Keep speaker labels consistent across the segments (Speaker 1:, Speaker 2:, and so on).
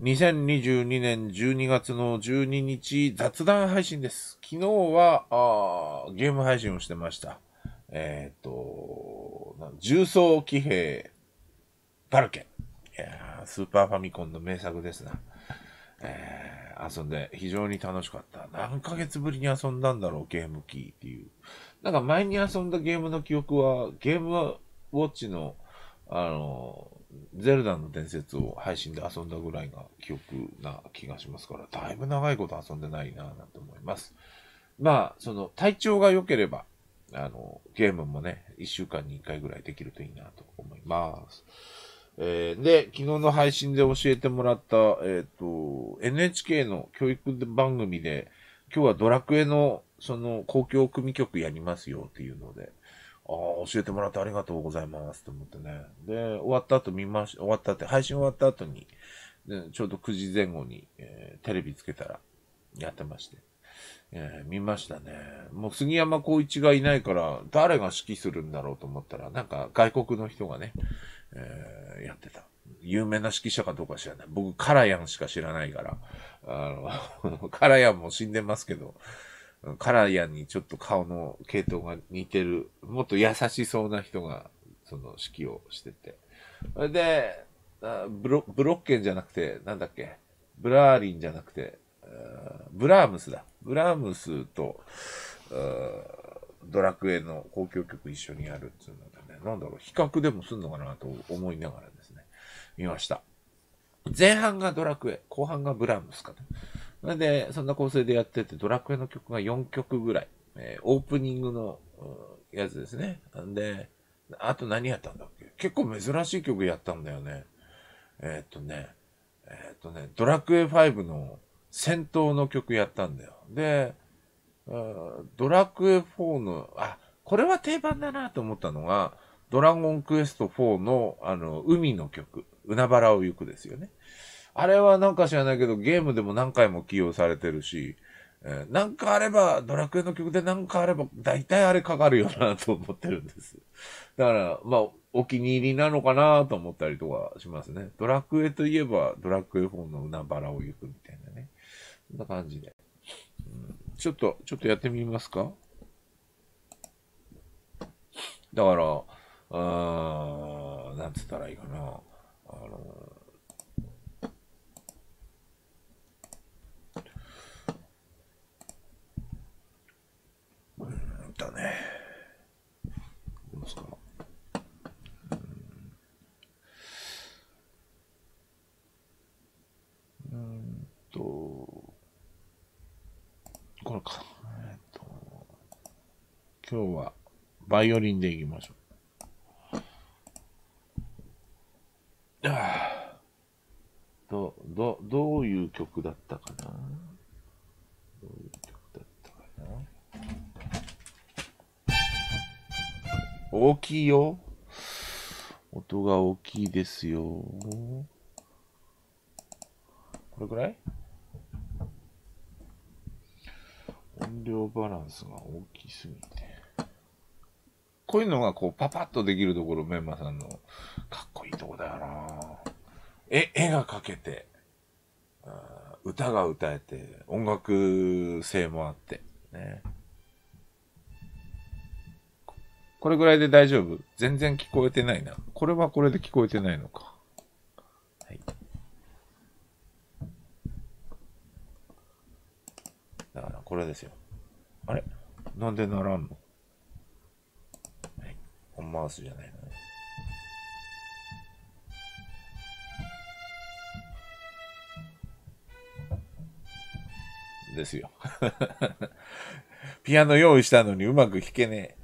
Speaker 1: 2022年12月の12日雑談配信です。昨日はあーゲーム配信をしてました。えっ、ー、と、重装騎兵バルケいやスーパーファミコンの名作ですな。えー、遊んで非常に楽しかった。何ヶ月ぶりに遊んだんだろう、ゲームキーっていう。なんか前に遊んだゲームの記憶は、ゲームウォッチの、あの、ゼルダの伝説を配信で遊んだぐらいが記憶な気がしますから、だいぶ長いこと遊んでないなぁなんて思います。まあ、その体調が良ければ、あの、ゲームもね、1週間に1回ぐらいできるといいなと思います。えー、で、昨日の配信で教えてもらった、えっ、ー、と、NHK の教育番組で、今日はドラクエの、その、公共組曲やりますよっていうので、ああ、教えてもらってありがとうございますと思ってね。で、終わった後見まし、終わったって、配信終わった後に、でちょうど9時前後に、えー、テレビつけたら、やってまして。えー、見ましたね。もう杉山孝一がいないから、誰が指揮するんだろうと思ったら、なんか外国の人がね、えー、やってた。有名な指揮者かどうか知らない。僕、カラヤンしか知らないから、あの、カラヤンも死んでますけど、カラヤにちょっと顔の系統が似てる、もっと優しそうな人が、その指揮をしてて。で、ブロブロッケンじゃなくて、なんだっけ、ブラーリンじゃなくて、ブラームスだ。ブラームスと、ドラクエの交響曲一緒にやるっていうのでね、なんだろう、比較でもすんのかなと思いながらですね、見ました。前半がドラクエ、後半がブラームスかと。それで、そんな構成でやってて、ドラクエの曲が4曲ぐらい。えー、オープニングの、やつですね。んで、あと何やったんだっけ結構珍しい曲やったんだよね。えー、っとね、えー、っとね、ドラクエ5の戦闘の曲やったんだよ。で、ドラクエ4の、あ、これは定番だなと思ったのが、ドラゴンクエスト4の、あの、海の曲、海原を行くですよね。あれはなんか知らないけど、ゲームでも何回も起用されてるし、えー、なんかあれば、ドラクエの曲でなんかあれば、大体あれかかるよなと思ってるんです。だから、まあ、お気に入りなのかなと思ったりとかしますね。ドラクエといえば、ドラクエ4の海原を行くみたいなね。そんな感じで。うん、ちょっと、ちょっとやってみますかだから、あー、なんつったらいいかな。あのだね。どうですか。うん、と、これか。えっと、今日はバイオリンでいきましょう。ああ。ど、ど、どういう曲だったかな大きいよ。音が大きいですよ。これくらい音量バランスが大きすぎて。こういうのがこうパパッとできるところ、メンマさんのかっこいいとこだよな絵、絵が描けて、歌が歌えて、音楽性もあって、ね。これぐらいで大丈夫全然聞こえてないな。これはこれで聞こえてないのか。はい。だから、これですよ。あれなんでならんのはい。オンマウスじゃないのね。ですよ。ピアノ用意したのにうまく弾けねえ。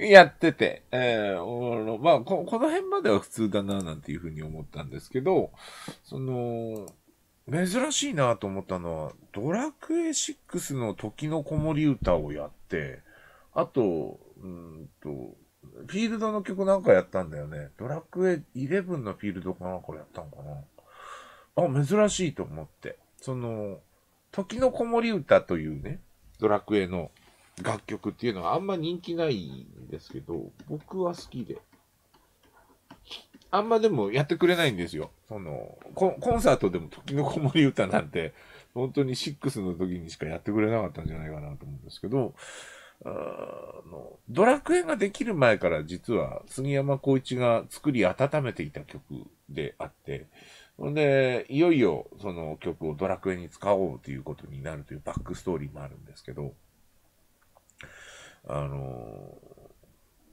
Speaker 1: やってて、えー、まあこ、この辺までは普通だな、なんていうふうに思ったんですけど、その、珍しいなと思ったのは、ドラクエ6の時の子守歌をやって、あと、うんと、フィールドの曲なんかやったんだよね。ドラクエ11のフィールドかなこれやったんかなあ、珍しいと思って。その、時の子守歌というね、ドラクエの楽曲っていうのはあんま人気ないんですけど、僕は好きで。あんまでもやってくれないんですよ。その、コンサートでも時の子守歌なんて、本当に6の時にしかやってくれなかったんじゃないかなと思うんですけど、あの、ドラクエができる前から実は杉山浩一が作り温めていた曲であって、ほんで、いよいよその曲をドラクエに使おうということになるというバックストーリーもあるんですけど、あの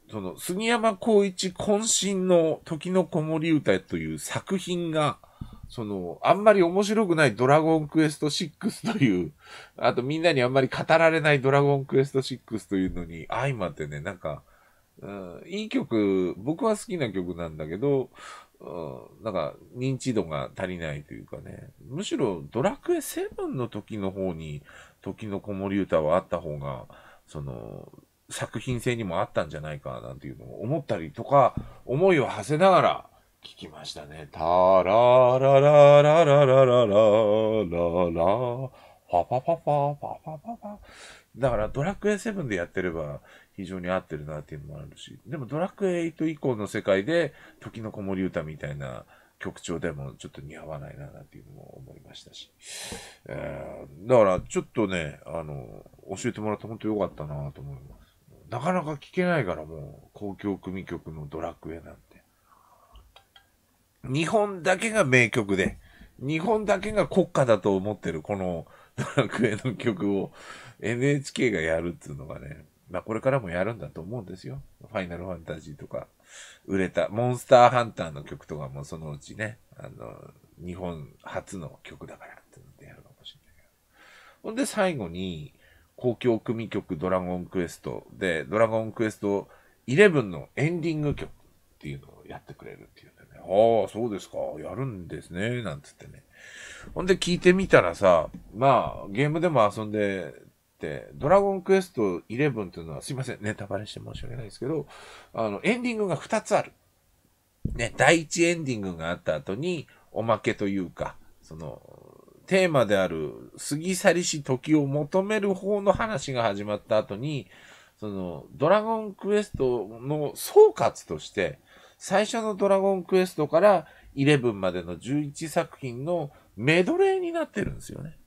Speaker 1: ー、その、杉山孝一渾身の時の子守歌という作品が、その、あんまり面白くないドラゴンクエスト6という、あとみんなにあんまり語られないドラゴンクエスト6というのに相まってね、なんか、うん、いい曲、僕は好きな曲なんだけど、うん、なんか認知度が足りないというかね、むしろドラクエ7の時の方に時の子守歌はあった方が、その、作品性にもあったんじゃないかなんていうのを思ったりとか、思いを馳せながら聞きましたね。たららららららららララパパパパパパパパ。だからドラクエ7でやってれば非常に合ってるなっていうのもあるし、でもドラクエ8以降の世界で時の子守歌みたいな曲調でもちょっと似合わないななんていうのも思いましたし、えー、だからちょっとね、あの、教えてもらって本当良かったなと思います。なかなか聴けないからもう、公共組曲のドラクエなんて。日本だけが名曲で、日本だけが国家だと思ってるこの ドラクエの曲を NHK がやるっていうのがね、まあこれからもやるんだと思うんですよ。ファイナルファンタジーとか、売れた、モンスターハンターの曲とかもそのうちね、あの、日本初の曲だからって言ってやるかもしれないけど。ほんで最後に、公共組曲ドラゴンクエストで、ドラゴンクエスト11のエンディング曲っていうのをやってくれるっていうんだよね。ああ、そうですか。やるんですね。なんつってね。ほんで聞いてみたらさ、まあ、ゲームでも遊んで、、ドラゴンクエスト11というのは、すいません、ネタバレして申し訳ないですけど、あの、エンディングが2つある。ね、第1エンディングがあった後に、おまけというか、その、テーマである、過ぎ去りし時を求める方の話が始まった後に、その、ドラゴンクエストの総括として、最初のドラゴンクエストから11までの11作品のメドレーになってるんですよね。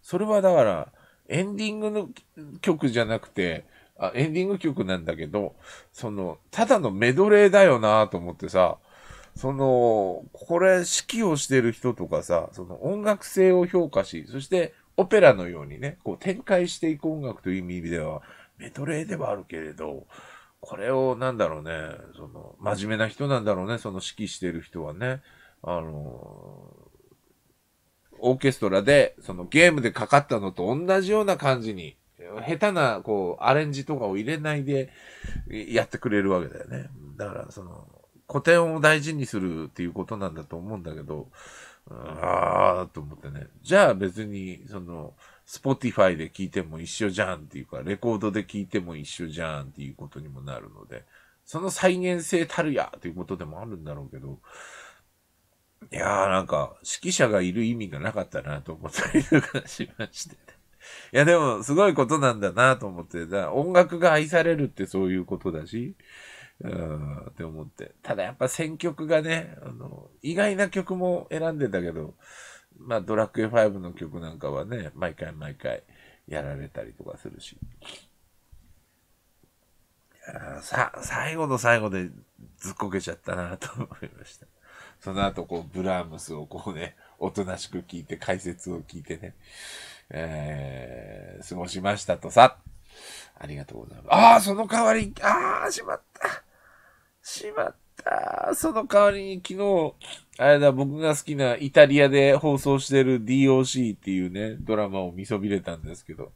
Speaker 1: それはだから、エンディングの曲じゃなくて、あ、エンディング曲なんだけど、その、ただのメドレーだよなと思ってさ、その、これ、指揮をしてる人とかさ、その音楽性を評価し、そしてオペラのようにね、こう展開していく音楽という意味では、メドレーではあるけれど、これをなんだろうね、その、真面目な人なんだろうね、その指揮してる人はね、あのオーケストラで、そのゲームでかかったのと同じような感じに、下手な、こう、アレンジとかを入れないでやってくれるわけだよね。だから、その、古典を大事にするっていうことなんだと思うんだけど、ああ、と思ってね。じゃあ別に、その、スポティファイで聞いても一緒じゃんっていうか、レコードで聞いても一緒じゃんっていうことにもなるので、その再現性たるやということでもあるんだろうけど、いやーなんか、指揮者がいる意味がなかったなと思ったりとかしまして、いやでも、すごいことなんだなと思って、だ音楽が愛されるってそういうことだし、うんって思って。ただやっぱ選曲がね、あの、意外な曲も選んでたけど、まあドラクエ5の曲なんかはね、毎回毎回やられたりとかするし。さ、最後の最後でずっこけちゃったなと思いました。その後、こう、ブラームスをこうね、おとなしく聞いて、解説を聞いてね、えー、過ごしましたとさ。ありがとうございます。ああ、その代わり、ああ、しまった。しまった。その代わりに昨日、あれだ、僕が好きなイタリアで放送してる DOC っていうね、ドラマを見そびれたんですけど、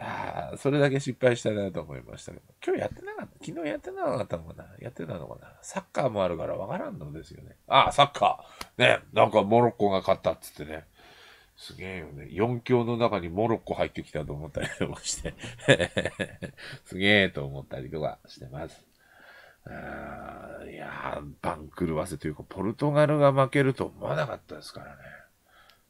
Speaker 1: ああ、それだけ失敗したなと思いましたけど、今日やってなかった、昨日やってなかったのかなやってたのかなサッカーもあるからわからんのですよね。ああ、サッカーね、なんかモロッコが勝ったっつってね。すげえよね。4強の中にモロッコ入ってきたと思ったりとかして すげえと思ったりとかしてます。あいやー、番狂わせというか、ポルトガルが負けると思わなかったですからね。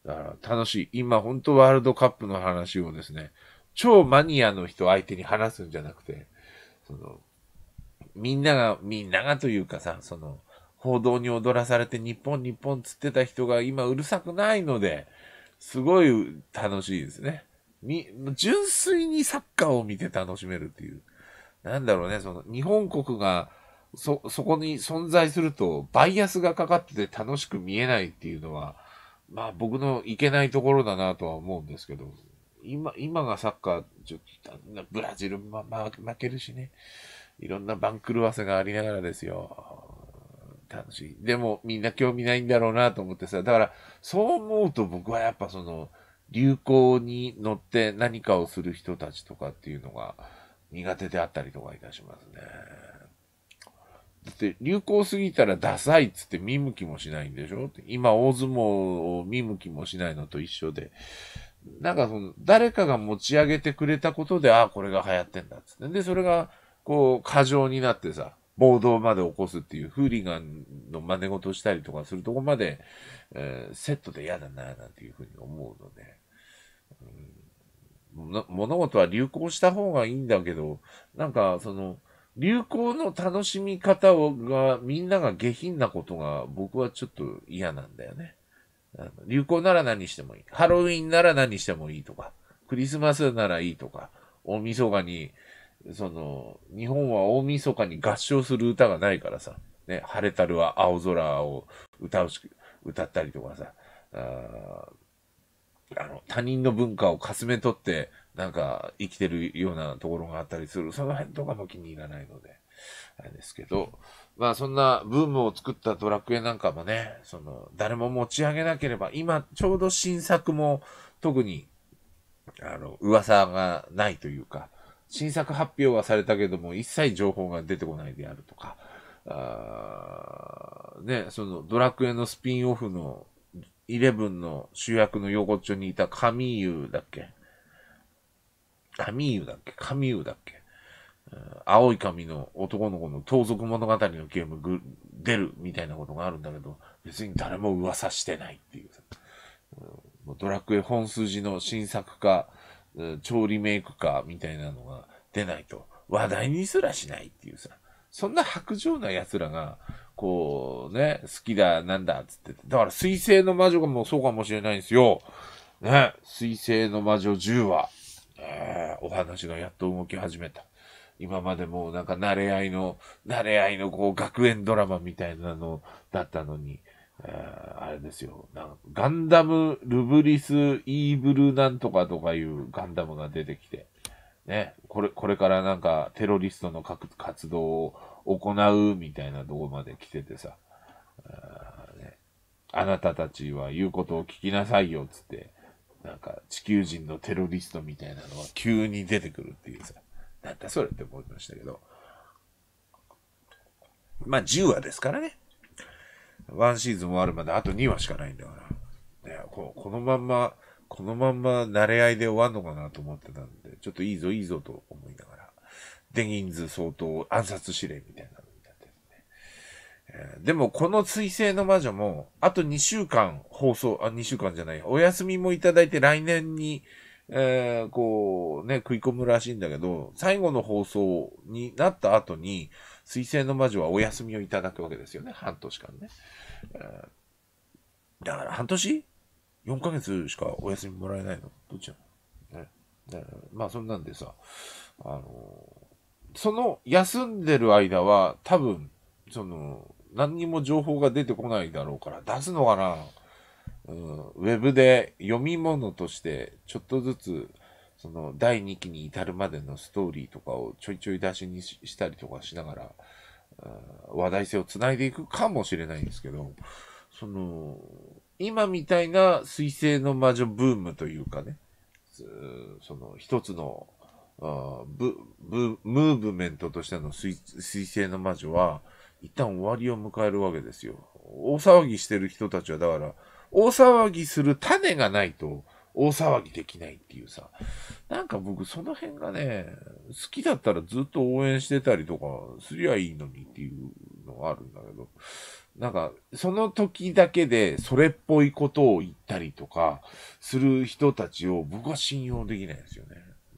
Speaker 1: だから楽しい。今、本当ワールドカップの話をですね、超マニアの人相手に話すんじゃなくて、その、みんなが、みんながというかさ、その、報道に踊らされて日本日本つってた人が今うるさくないので、すごい楽しいですね。み、純粋にサッカーを見て楽しめるっていう。なんだろうね、その、日本国が、そ、そこに存在すると、バイアスがかかってて楽しく見えないっていうのは、まあ僕のいけないところだなとは思うんですけど、今、今がサッカー、ブラジル、も、ま、負けるしね。いろんな番狂わせがありながらですよ。楽しい。でも、みんな興味ないんだろうなと思ってさ。だから、そう思うと僕はやっぱその、流行に乗って何かをする人たちとかっていうのが苦手であったりとかいたしますね。だって、流行すぎたらダサいっつって見向きもしないんでしょ今、大相撲を見向きもしないのと一緒で、なんかその、誰かが持ち上げてくれたことで、ああ、これが流行ってんだっつって。で、それが、こう、過剰になってさ、暴動まで起こすっていう、フーリガンの真似事したりとかするとこまで、えー、セットで嫌だな、なんていうふうに思うので、うん、物事は流行した方がいいんだけど、なんか、その、流行の楽しみ方をが、みんなが下品なことが、僕はちょっと嫌なんだよね。流行なら何してもいい。ハロウィンなら何してもいいとか、クリスマスならいいとか、大晦日に、その、日本は大晦日に合唱する歌がないからさ、ね、晴れたるは青空を歌うし、歌ったりとかさ、ああの、他人の文化をかすめ取って、なんか生きてるようなところがあったりする、その辺とかも気に入らないので、ですけど、まあそんなブームを作ったドラクエなんかもね、その、誰も持ち上げなければ、今ちょうど新作も特に、あの、噂がないというか、新作発表はされたけども、一切情報が出てこないであるとか、あね、そのドラクエのスピンオフの11の主役の横っちょにいたカミーユだっけカミーユだっけカミーユだっけ青い髪の男の子の盗賊物語のゲームぐ出るみたいなことがあるんだけど、別に誰も噂してないっていうさ。うん、ドラクエ本筋の新作か、調理メイクかみたいなのが出ないと話題にすらしないっていうさ。そんな白状な奴らが、こうね、好きだ、なんだ、つってだから水星の魔女がもうそうかもしれないんですよ。ね、水星の魔女10話。えー、お話がやっと動き始めた。今までもうなんか慣れ合いの、慣れ合いのこう学園ドラマみたいなのだったのに、あれですよガンダム、ルブリス、イーブルなんとかとかいうガンダムが出てきて、ね、これ、これからなんかテロリストの活動を行うみたいなとこまで来ててさ、あ,、ね、あなたたちは言うことを聞きなさいよ、つって、なんか地球人のテロリストみたいなのが急に出てくるっていうさ。なんだそれって思いましたけど。まあ10話ですからね。1シーズン終わるまであと2話しかないんだから。やここのまんま、このまんま慣れ合いで終わんのかなと思ってたんで、ちょっといいぞいいぞと思いながら。デギンズ相当暗殺指令みたいなのになってるね。えー、でもこの水星の魔女も、あと2週間放送、あ、2週間じゃない、お休みもいただいて来年に、えー、こうね、食い込むらしいんだけど、最後の放送になった後に、水星の魔女はお休みをいただくわけですよね、半年間ね。えー、だから半年 ?4 ヶ月しかお休みもらえないのどっちなのね。ねまあそんなんでさ、あのー、その休んでる間は多分、その、何にも情報が出てこないだろうから出すのかなうん、ウェブで読み物としてちょっとずつその第2期に至るまでのストーリーとかをちょいちょい出しにしたりとかしながら、うん、話題性をつないでいくかもしれないんですけど、その、今みたいな水星の魔女ブームというかね、その一つのブブムーブメントとしての水星の魔女は一旦終わりを迎えるわけですよ。大騒ぎしてる人たちはだから、大騒ぎする種がないと、大騒ぎできないっていうさ。なんか僕その辺がね、好きだったらずっと応援してたりとかすりゃいいのにっていうのがあるんだけど、なんかその時だけでそれっぽいことを言ったりとかする人たちを僕は信用できないんですよね。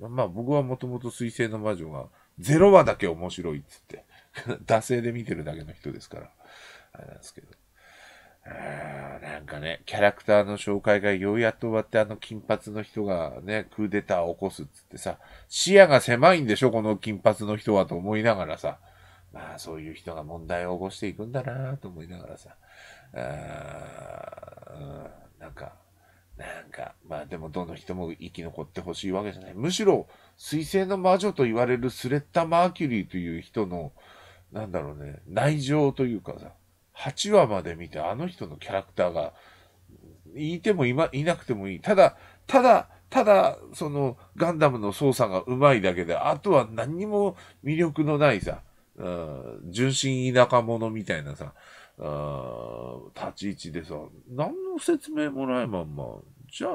Speaker 1: まあ僕はもともと水星の魔女が0話だけ面白いっつって、惰性で見てるだけの人ですから、あれなんですけど。なんかね、キャラクターの紹介がようやっと終わってあの金髪の人がね、クーデターを起こすっつってさ、視野が狭いんでしょこの金髪の人はと思いながらさ、まあそういう人が問題を起こしていくんだなと思いながらさ、あーなんか、なんか、まあでもどの人も生き残ってほしいわけじゃない。むしろ、水星の魔女と言われるスレッタ・マーキュリーという人の、なんだろうね、内情というかさ、8話まで見て、あの人のキャラクターが、いてもい,、ま、いなくてもいい。ただ、ただ、ただ、その、ガンダムの操作が上手いだけで、あとは何にも魅力のないさ、純真田舎者みたいなさ、立ち位置でさ、何の説明もないまんま、じゃあ、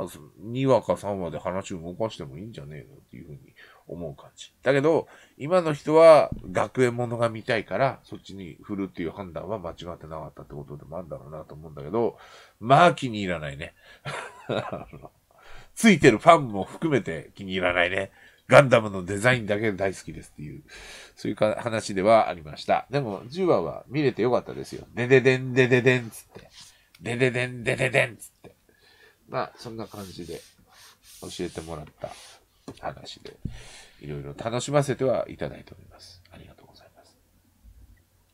Speaker 1: 2話か3話で話を動かしてもいいんじゃねえのっていうふうに思う感じ。だけど、今の人は学園ものが見たいから、そっちに振るっていう判断は間違ってなかったってことでもあるんだろうなと思うんだけど、まあ気に入らないね。ついてるファンも含めて気に入らないね。ガンダムのデザインだけ大好きですっていう、そういう話ではありました。でも、10話は見れてよかったですよ。でででんでででんつって。でででんでででんつって。まあ、そんな感じで教えてもらった話で、いろいろ楽しませてはいただいております。ありがとうございます。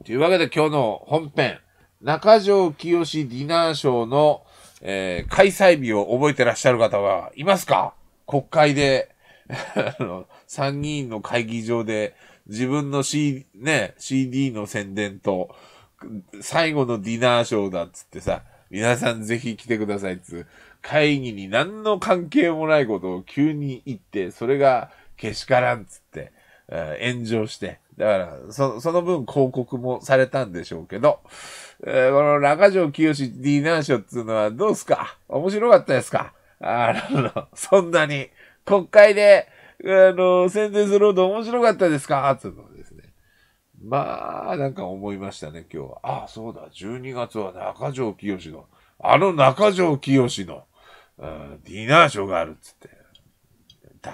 Speaker 1: というわけで今日の本編、中条清ディナーショーの、えー、開催日を覚えてらっしゃる方はいますか国会で、あの、参議院の会議場で自分の C、ね、CD の宣伝と、最後のディナーショーだっつってさ、皆さんぜひ来てくださいっつ会議に何の関係もないことを急に言って、それがけしからんつって、えー、炎上して、だから、そ、その分広告もされたんでしょうけど、えー、この中条清 D 難所っていうのはどうすか面白かったですかあの、そんなに、国会で、あの、宣伝するほど面白かったですかつうのですね。まあ、なんか思いましたね、今日は。ああ、そうだ、12月は中条清の、あの中条清の、うん、ディナーショーがあるっつって。だ、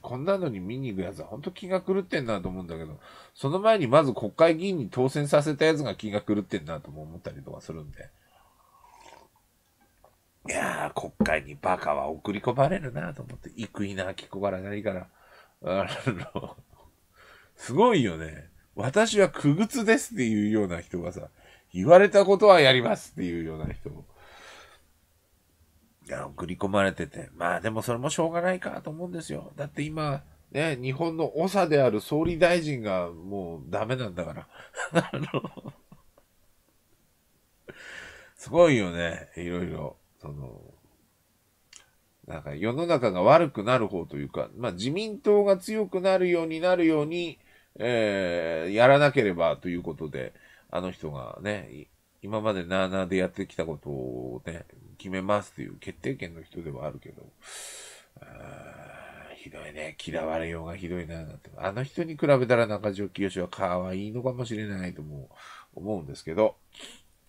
Speaker 1: こんなのに見に行くやつは本当気が狂ってんなと思うんだけど、その前にまず国会議員に当選させたやつが気が狂ってんなとも思ったりとかするんで。いやー、国会にバカは送り込まれるなと思って、生稲晃子からないから。あの、すごいよね。私は苦靴ですっていうような人がさ、言われたことはやりますっていうような人。いや、送り込まれてて。まあでもそれもしょうがないかと思うんですよ。だって今、ね、日本の長である総理大臣がもうダメなんだから。あの、すごいよね、いろいろ。その、なんか世の中が悪くなる方というか、まあ自民党が強くなるようになるように、えー、やらなければということで、あの人がね、今までなあなあでやってきたことをね、決めますという決定権の人ではあるけど、あひどいね。嫌われようがひどいな、なんて。あの人に比べたら中条清は可愛いのかもしれないとも思うんですけど、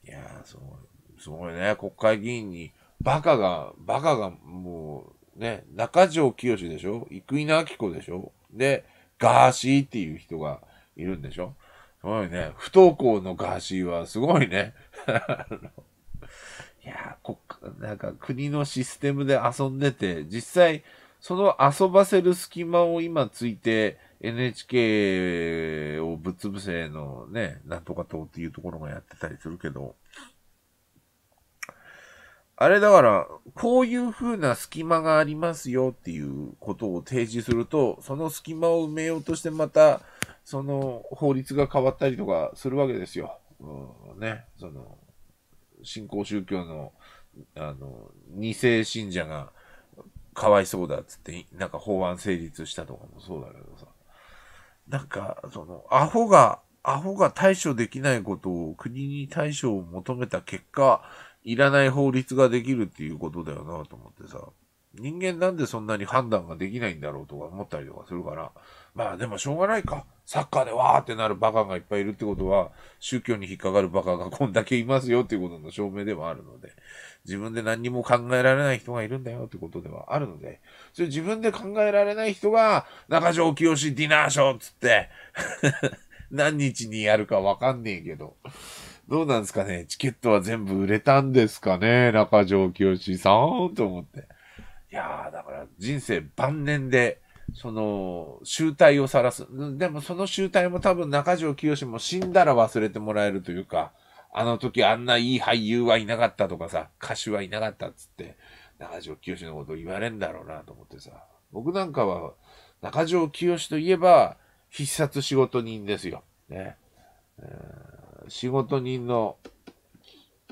Speaker 1: いやー、すごい、すごいね。国会議員に、バカが、バカがもう、ね、中条清でしょ生稲晃子でしょで、ガーシーっていう人がいるんでしょすごいね。不登校のガーシーはすごいね。いやこ、なんか国のシステムで遊んでて、実際、その遊ばせる隙間を今ついて、NHK をぶっ潰せのね、なんとか党っていうところがやってたりするけど、あれだから、こういう風な隙間がありますよっていうことを提示すると、その隙間を埋めようとしてまた、その法律が変わったりとかするわけですよ。うん、ね、その、新興宗教の、あの、二世信者が、かわいそうだっつって、なんか法案成立したとかもそうだけどさ。なんか、その、アホが、アホが対処できないことを国に対処を求めた結果、いらない法律ができるっていうことだよなと思ってさ。人間なんでそんなに判断ができないんだろうとか思ったりとかするから、まあでもしょうがないか。サッカーでわーってなるバカがいっぱいいるってことは、宗教に引っかかるバカがこんだけいますよっていうことの証明でもあるので、自分で何にも考えられない人がいるんだよってことではあるので、それ自分で考えられない人が、中条清ディナーショーっつって 何日にやるかわかんねえけど、どうなんですかねチケットは全部売れたんですかね中条清さんと思って。いやー、だから人生晩年でその、集大を晒す。でもその集大も多分中条清も死んだら忘れてもらえるというか、あの時あんないい俳優はいなかったとかさ、歌手はいなかったっつって、中条清のこと言われんだろうなと思ってさ。僕なんかは、中条清といえば、必殺仕事人ですよ。ね。仕事人の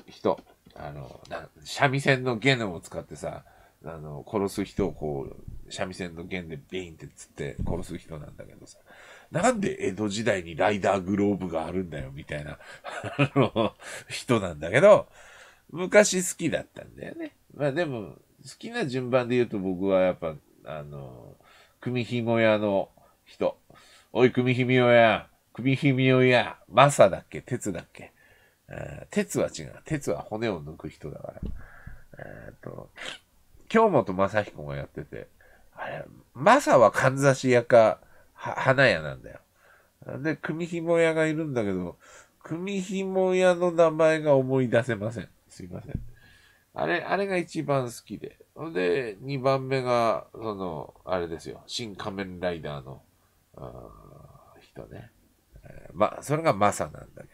Speaker 1: 人、あの、三味線のゲノムを使ってさ、あの、殺す人をこう、三味線の弦でビーンってつって殺す人なんだけどさ。なんで江戸時代にライダーグローブがあるんだよ、みたいなあの、人なんだけど、昔好きだったんだよね。まあでも、好きな順番で言うと僕はやっぱ、あの、組紐屋の人。おい、組紐屋、組紐屋、マサだっけ鉄だっけ鉄は違う。鉄は骨を抜く人だから。えっと、京本正彦がやってて、あれ、マサはかんざし屋か、は、花屋なんだよ。で、組紐屋がいるんだけど、組紐屋の名前が思い出せません。すいません。あれ、あれが一番好きで。で、二番目が、その、あれですよ。新仮面ライダーの、ー人ね。えま、それがマサなんだけ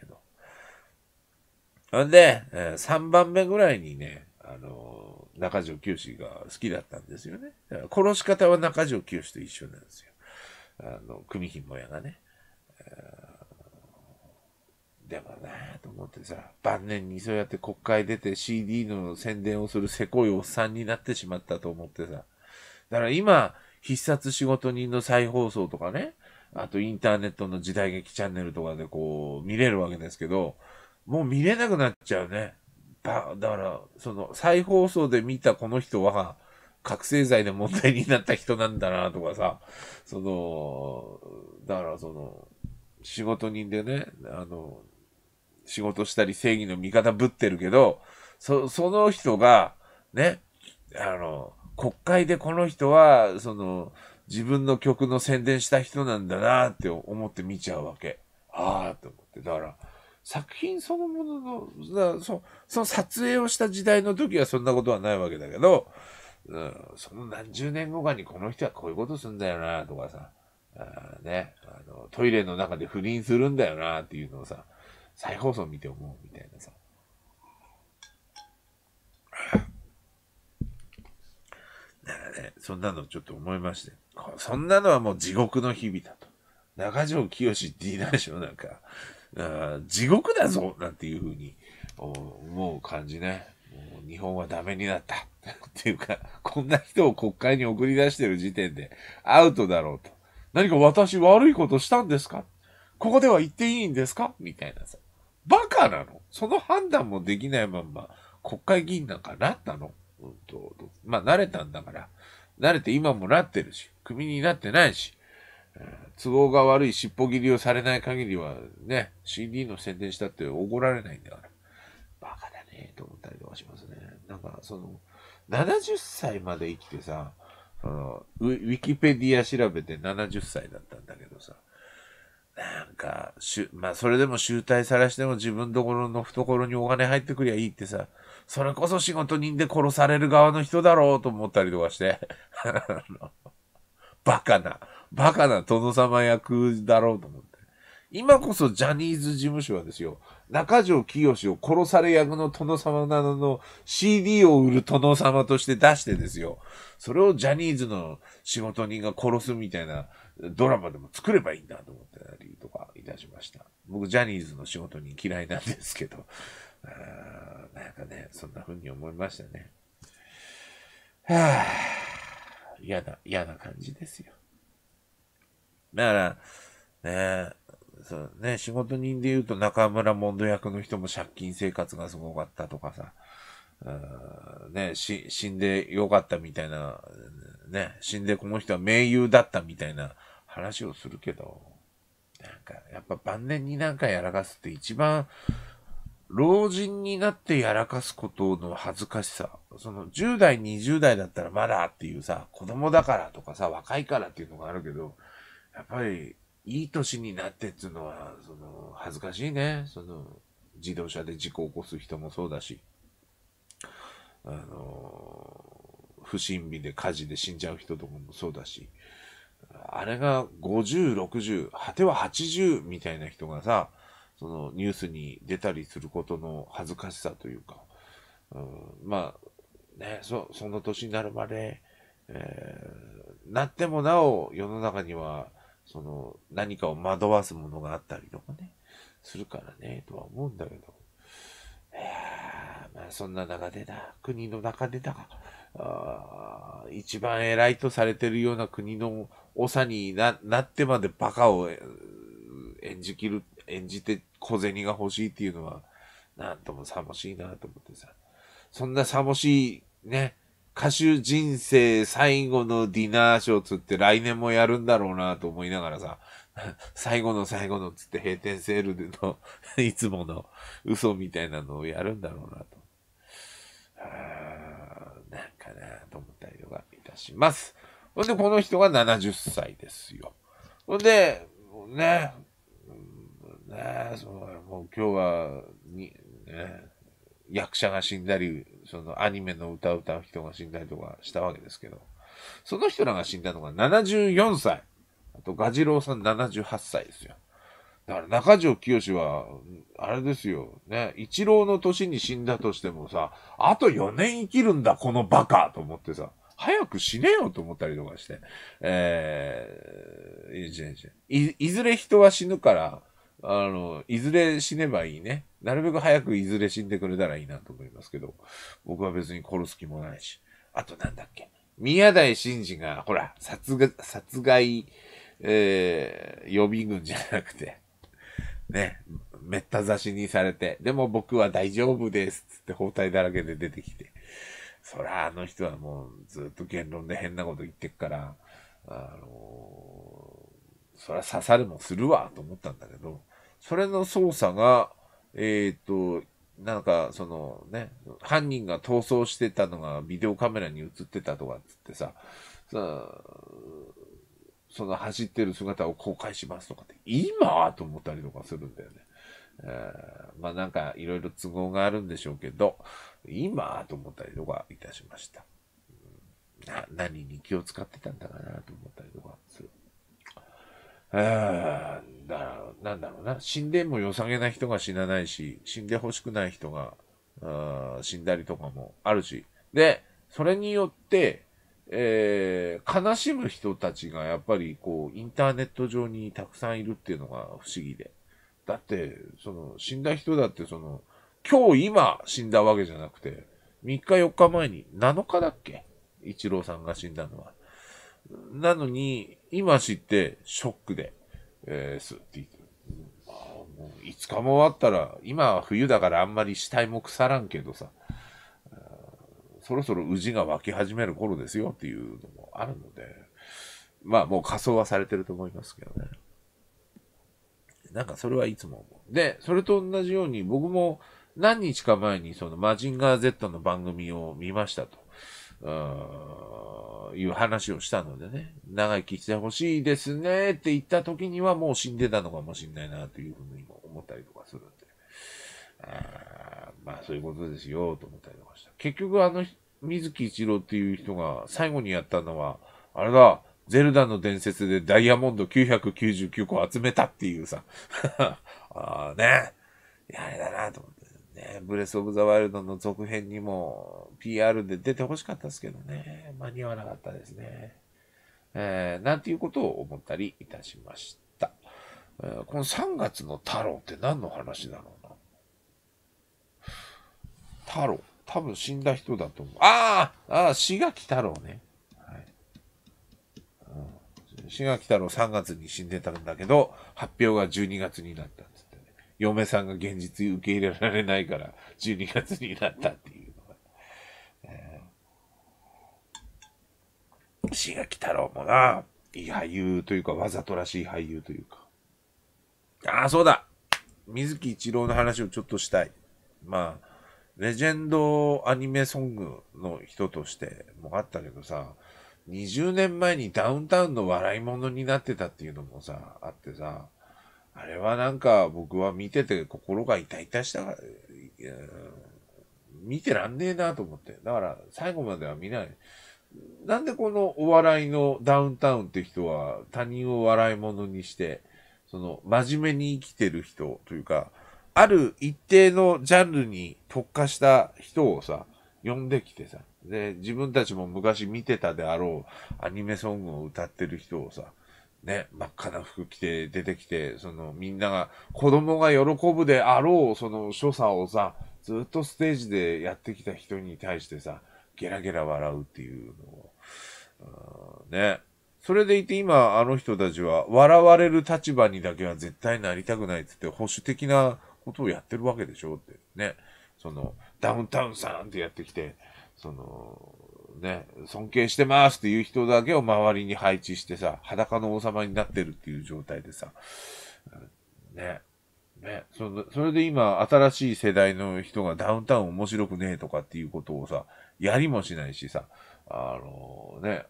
Speaker 1: ど。んで、え3番目ぐらいにね、あの中条清が好きだったんですよね。殺し方は中条清と一緒なんですよ。あの、組紐やがね。でもなと思ってさ、晩年にそうやって国会出て CD の宣伝をするせこいおっさんになってしまったと思ってさ。だから今、必殺仕事人の再放送とかね、あとインターネットの時代劇チャンネルとかでこう、見れるわけですけど、もう見れなくなっちゃうね。ば、だから、その、再放送で見たこの人は、覚醒剤で問題になった人なんだなとかさ、その、だからその、仕事人でね、あの、仕事したり正義の味方ぶってるけど、そ、その人が、ね、あの、国会でこの人は、その、自分の曲の宣伝した人なんだなって思って見ちゃうわけ。ああ、と思って。だから、作品そのものの、そその撮影をした時代の時はそんなことはないわけだけど、うん、その何十年後かにこの人はこういうことすんだよな、とかさ、あねあの、トイレの中で不倫するんだよな、っていうのをさ、再放送見て思うみたいなさ。だからね、そんなのちょっと思いまして。そんなのはもう地獄の日々だと。中条清ディナーショーなんか、あ地獄だぞなんていうふうに思う感じね。もう日本はダメになった。っていうか、こんな人を国会に送り出してる時点でアウトだろうと。何か私悪いことしたんですかここでは言っていいんですかみたいなさ。バカなのその判断もできないまんま国会議員なんかなったのうんと、まあ慣れたんだから。慣れて今もなってるし、クビになってないし。都合が悪い尻尾切りをされない限りはね、CD の宣伝したって怒られないんだから。バカだねと思ったりとかしますね。なんかその、70歳まで生きてさ、そのウィキペディア調べて70歳だったんだけどさ、なんか、しまあ、それでも集大さらしても自分どころの懐にお金入ってくりゃいいってさ、それこそ仕事人で殺される側の人だろうと思ったりとかして、バカな。バカな殿様役だろうと思って。今こそジャニーズ事務所はですよ、中条清を殺され役の殿様などの CD を売る殿様として出してですよ、それをジャニーズの仕事人が殺すみたいなドラマでも作ればいいんだと思ってたりとかいたしました。僕、ジャニーズの仕事人嫌いなんですけど、あなんかね、そんな風に思いましたね。はぁ、嫌な、嫌な感じですよ。だから、ねそうね、仕事人で言うと中村モンド役の人も借金生活がすごかったとかさ、うんね、死んでよかったみたいな、ね、死んでこの人は名優だったみたいな話をするけど、なんか、やっぱ晩年になんかやらかすって一番、老人になってやらかすことの恥ずかしさ。その10代、20代だったらまだっていうさ、子供だからとかさ、若いからっていうのがあるけど、やっぱり、いい年になってっていうのは、その、恥ずかしいね。その、自動車で事故を起こす人もそうだし、あの、不審火で火事で死んじゃう人とかもそうだし、あれが50、60、果ては80みたいな人がさ、そのニュースに出たりすることの恥ずかしさというか、うん、まあ、ね、そ、その年になるまで、えー、なってもなお世の中にはその、何かを惑わすものがあったりとかね、するからね、とは思うんだけど。いやまあそんな中でだ、国の中でだが、あ一番偉いとされてるような国の長にななってまでバカを演じきる、演じて小銭が欲しいっていうのは、なんとも寂しいなと思ってさ。そんな寂しいね、歌手人生最後のディナーショーつって来年もやるんだろうなと思いながらさ、最後の最後のつって閉店セールでのいつもの嘘みたいなのをやるんだろうなと。あなんかなと思ったりとかいたします。ほんで、この人が70歳ですよ。ほんで、ね、ね、そうもう今日はに、ね、役者が死んだり、そのアニメの歌を歌う人が死んだりとかしたわけですけど、その人らが死んだのが74歳。あと、ガジローさん78歳ですよ。だから中条清は、あれですよ、ね、一郎の年に死んだとしてもさ、あと4年生きるんだ、このバカと思ってさ、早く死ねよと思ったりとかして、えー、いいいいずれ人は死ぬから、あの、いずれ死ねばいいね。なるべく早くいずれ死んでくれたらいいなと思いますけど、僕は別に殺す気もないし。あとなんだっけ。宮台真司が、ほら、殺害、殺害、えー、予備軍じゃなくて、ね、めった刺しにされて、でも僕は大丈夫です、つって包帯だらけで出てきて、そらあの人はもうずっと言論で変なこと言ってっから、あのー、そら刺さるもするわ、と思ったんだけど、それの捜査が、えっ、ー、と、なんか、そのね、犯人が逃走してたのがビデオカメラに映ってたとかっつってさ、さその走ってる姿を公開しますとかって、今と思ったりとかするんだよね。えー、まあなんかいろいろ都合があるんでしょうけど、今と思ったりとかいたしました。な何に気を使ってたんだかなと思ったりとかする。えー、だなんだろうな。死んでも良さげな人が死なないし、死んで欲しくない人が、あ死んだりとかもあるし。で、それによって、えー、悲しむ人たちがやっぱりこう、インターネット上にたくさんいるっていうのが不思議で。だって、その、死んだ人だってその、今日今死んだわけじゃなくて、3日4日前に、7日だっけ一郎さんが死んだのは。なのに、今知ってショックで、えー、すって言って、まあ、もう5日も終わったら、今は冬だからあんまり死体も腐らんけどさ、そろそろ宇治が湧き始める頃ですよっていうのもあるので、まあもう仮装はされてると思いますけどね。なんかそれはいつも思う。で、それと同じように僕も何日か前にそのマジンガー Z の番組を見ましたと。いう話をしたのでね、長生きしてほしいですねって言った時にはもう死んでたのかもしれないなというふうに思ったりとかするんで、あまあそういうことですよと思ったりとかした。結局あの水木一郎っていう人が最後にやったのは、あれだ、ゼルダの伝説でダイヤモンド999個集めたっていうさ ああね、やれだなと思って。ね、ブレス・オブ・ザ・ワイルドの続編にも PR で出てほしかったですけどね、間に合わなかったですね。えー、なんていうことを思ったりいたしました。えー、この3月の太郎って何の話だろうな。太郎。多分死んだ人だと思う。ああああ、志垣太郎ね。志、うん、垣太郎3月に死んでたんだけど、発表が12月になった。嫁さんが現実受け入れられないから、12月になったっていうのが。えー、垣太郎もな、いい俳優というか、わざとらしい俳優というか。ああ、そうだ水木一郎の話をちょっとしたい。まあ、レジェンドアニメソングの人としてもあったけどさ、20年前にダウンタウンの笑い物になってたっていうのもさ、あってさ、あれはなんか僕は見てて心が痛々したから、見てらんねえなと思って。だから最後までは見ない。なんでこのお笑いのダウンタウンって人は他人を笑い者にして、その真面目に生きてる人というか、ある一定のジャンルに特化した人をさ、呼んできてさ、で、自分たちも昔見てたであろうアニメソングを歌ってる人をさ、ね、真っ赤な服着て出てきて、そのみんなが、子供が喜ぶであろう、その所作をさ、ずっとステージでやってきた人に対してさ、ゲラゲラ笑うっていうのを、ね。それでいて今、あの人たちは、笑われる立場にだけは絶対なりたくないって言って、保守的なことをやってるわけでしょって、ね。その、ダウンタウンさんってやってきて、その、ね、尊敬してますっていう人だけを周りに配置してさ、裸の王様になってるっていう状態でさ、ね、ね、そのそれで今、新しい世代の人がダウンタウン面白くねえとかっていうことをさ、やりもしないしさ、あのね、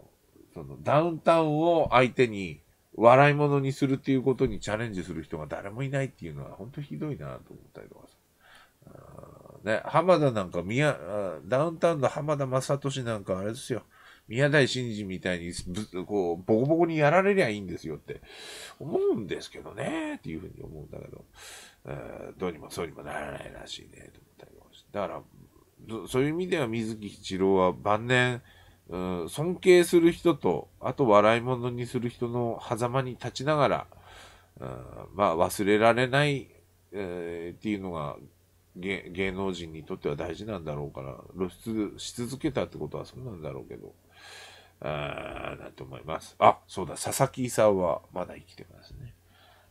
Speaker 1: そのダウンタウンを相手に笑い物にするっていうことにチャレンジする人が誰もいないっていうのは本当ひどいなと思ったりとかさ。ね、浜田なんか宮、ダウンタウンの浜田雅俊なんかあれですよ。宮台真司みたいにこう、ボコボコにやられりゃいいんですよって思うんですけどね、っていうふうに思うんだけど、えどうにもそうにもならないらしいね、と思ったりして。だから、そういう意味では水木一郎は晩年、うん、尊敬する人と、あと笑い物にする人の狭間に立ちながら、うん、まあ忘れられない、えー、っていうのが芸芸能人にとっては大事なんだろうから、露出し続けたってことはそうなんだろうけど、あーなんて思います。あ、そうだ、佐々木さんはまだ生きてますね。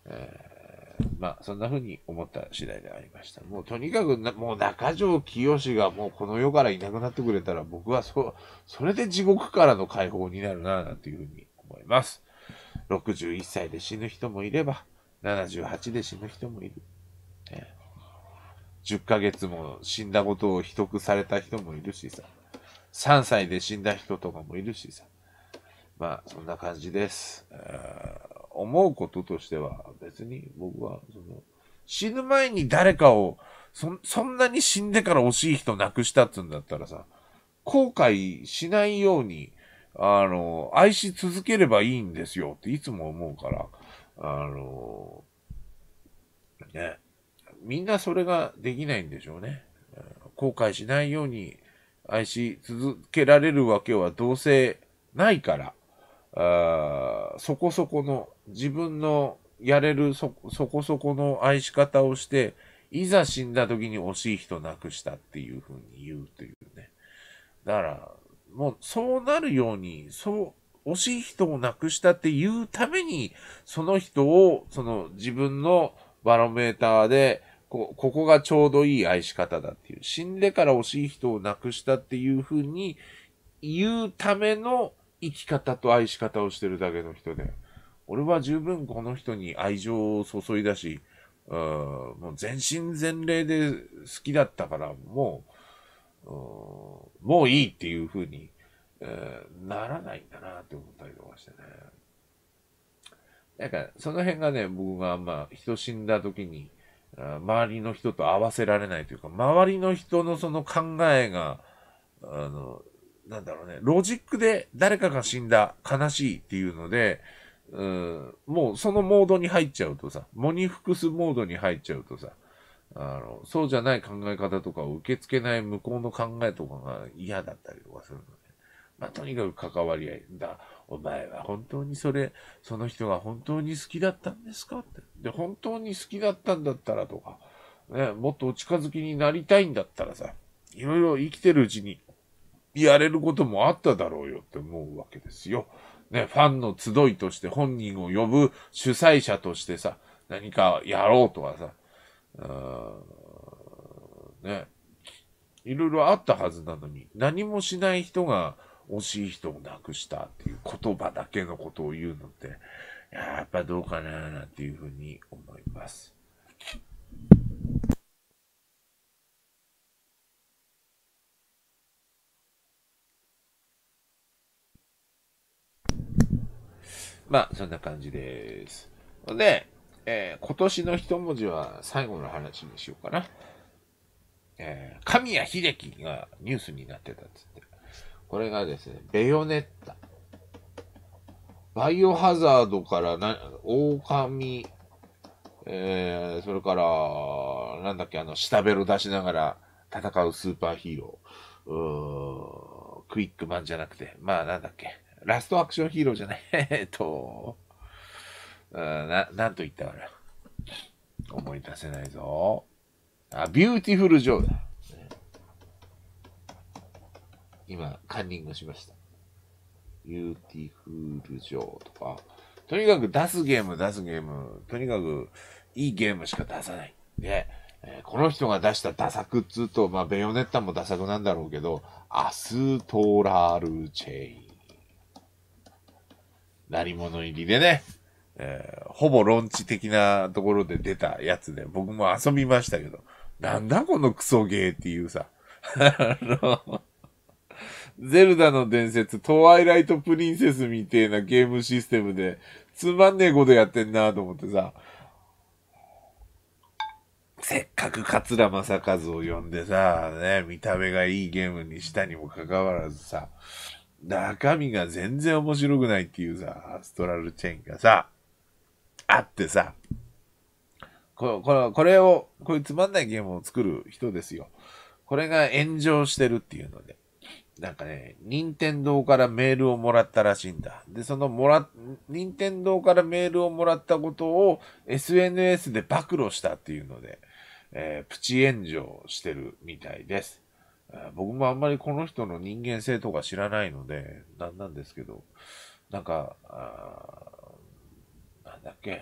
Speaker 1: えー、まあ、そんな風に思った次第でありました。もうとにかくもう中条清がもうこの世からいなくなってくれたら、僕はそ、それで地獄からの解放になるな、なんていう風に思います。61歳で死ぬ人もいれば、78で死ぬ人もいる。10ヶ月も死んだことを秘匿された人もいるしさ、3歳で死んだ人とかもいるしさ、まあ、そんな感じです。思うこととしては、別に僕は、その、死ぬ前に誰かを、そ、そんなに死んでから惜しい人亡くしたっつうんだったらさ、後悔しないように、あの、愛し続ければいいんですよっていつも思うから、あの、ね。みんなそれができないんでしょうね。後悔しないように愛し続けられるわけはどうせないから、あそこそこの自分のやれるそこそこの愛し方をして、いざ死んだ時に惜しい人亡くしたっていうふうに言うというね。だから、もうそうなるように、そう、惜しい人を亡くしたっていうために、その人を、その自分のバロメーターで、ここがちょうどいい愛し方だっていう、死んでから惜しい人を亡くしたっていうふうに言うための生き方と愛し方をしてるだけの人で、俺は十分この人に愛情を注いだし、うん、もう全身全霊で好きだったから、もう、うもういいっていうふうに、えー、ならないんだなって思ったりとかしてね。なんか、その辺がね、僕がまあ、人死んだ時に、周りの人と合わせられないというか、周りの人のその考えが、あの、なんだろうね、ロジックで誰かが死んだ、悲しいっていうので、うん、もうそのモードに入っちゃうとさ、モニフクスモードに入っちゃうとさ、あの、そうじゃない考え方とかを受け付けない向こうの考えとかが嫌だったりとかするのね。まあ、とにかく関わり合いだ。お前は本当にそれ、その人が本当に好きだったんですかって。で、本当に好きだったんだったらとか、ね、もっとお近づきになりたいんだったらさ、いろいろ生きてるうちにやれることもあっただろうよって思うわけですよ。ね、ファンの集いとして本人を呼ぶ主催者としてさ、何かやろうとかさ、うーん、ね、いろいろあったはずなのに、何もしない人が、惜しい人を亡くしたっていう言葉だけのことを言うのって、やっぱどうかななんていうふうに思います。まあ、そんな感じです。で、えー、今年の一文字は最後の話にしようかな。えー、神谷秀樹がニュースになってたっつって。これがですね、ベヨネッタ。バイオハザードからな、狼、えー、それから、なんだっけ、あの、下ベロ出しながら戦うスーパーヒーロー。うークイックマンじゃなくて、まあなんだっけ、ラストアクションヒーローじゃない、えっと、な、なんと言ったから。思い出せないぞ。あ、ビューティフルジョーだ。今、カンニングしました。ビューティフルジョーとか、とにかく出すゲーム、出すゲーム、とにかくいいゲームしか出さない。で、えー、この人が出したダ作っつうと、まあ、ベヨネッタもダ作なんだろうけど、アストラルチェイン。なり物入りでね、えー、ほぼ論知的なところで出たやつで、僕も遊びましたけど、なんだこのクソゲーっていうさ、あの、ゼルダの伝説、トワイライトプリンセスみてえなゲームシステムで、つまんねえことやってんなと思ってさ、せっかく桂正和を呼んでさ、ね、見た目がいいゲームにしたにもかかわらずさ、中身が全然面白くないっていうさ、アストラルチェーンがさ、あってさ、ここれこれを、こういうつまんないゲームを作る人ですよ。これが炎上してるっていうので。なんかね、任天堂からメールをもらったらしいんだ。で、そのもら、任天堂からメールをもらったことを SNS で暴露したっていうので、えー、プチ炎上してるみたいです。僕もあんまりこの人の人間性とか知らないので、なんなんですけど、なんか、なんだっけ、